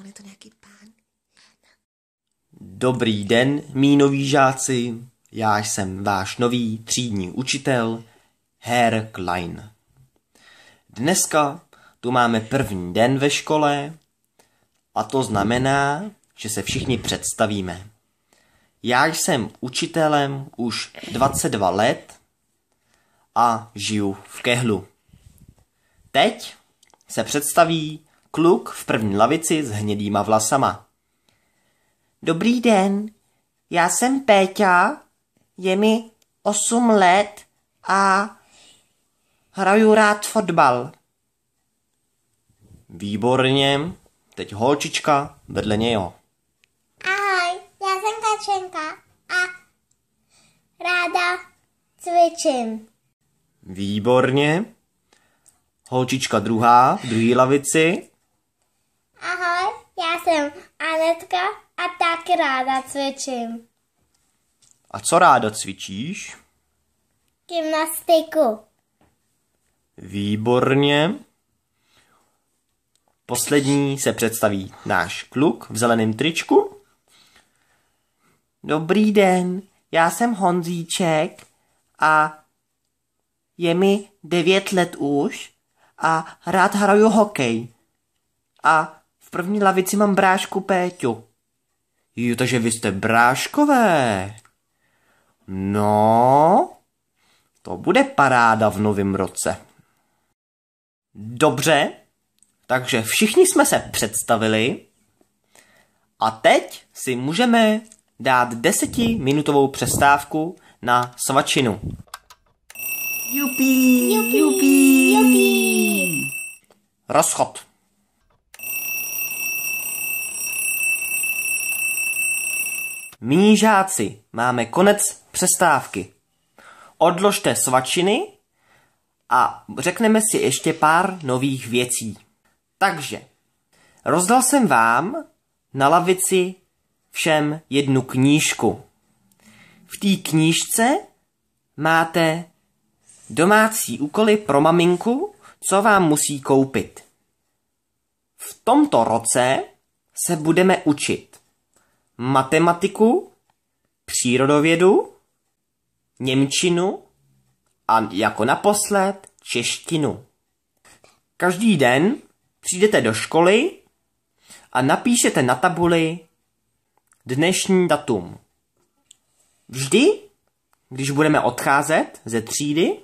on je to nějaký pán. Dobrý den, mý noví žáci. Já jsem váš nový třídní učitel, Herr Klein. Dneska tu máme první den ve škole a to znamená, že se všichni představíme. Já jsem učitelem už 22 let a žiju v Kehlu. Teď se představí kluk v první lavici s hnědýma vlasama. Dobrý den, já jsem Péťa, je mi osm let a hraju rád fotbal. Výborně, teď holčička vedle něho. Ahoj, já jsem Kačenka a ráda cvičím. Výborně. Holčička druhá, v druhé lavici jsem Anetka a taky ráda cvičím. A co ráda cvičíš? Gymnastiku. Výborně. Poslední se představí náš kluk v zeleném tričku. Dobrý den, já jsem Honzíček a je mi devět let už a rád hraju hokej. A v první lavici mám brášku Péťu. Jo, takže vy jste bráškové. No, to bude paráda v novém roce. Dobře, takže všichni jsme se představili a teď si můžeme dát desetiminutovou přestávku na svačinu. Jupí, jupí, jupí. jupí. Rozchod. Mí žáci, máme konec přestávky. Odložte svačiny a řekneme si ještě pár nových věcí. Takže, rozdal jsem vám na lavici všem jednu knížku. V té knížce máte domácí úkoly pro maminku, co vám musí koupit. V tomto roce se budeme učit matematiku, přírodovědu, němčinu a jako naposled češtinu. Každý den přijdete do školy a napíšete na tabuli dnešní datum. Vždy, když budeme odcházet ze třídy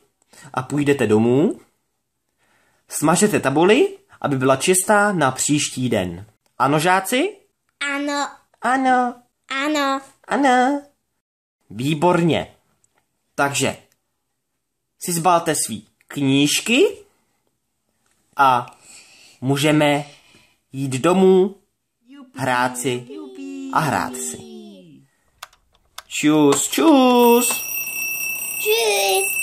a půjdete domů, smažete tabuli, aby byla čistá na příští den. Ano, žáci? Ano, ano. Ano. Ano. Výborně. Takže si zbalte svý knížky a můžeme jít domů, hrát si a hrát si. Čus, čus. Čus.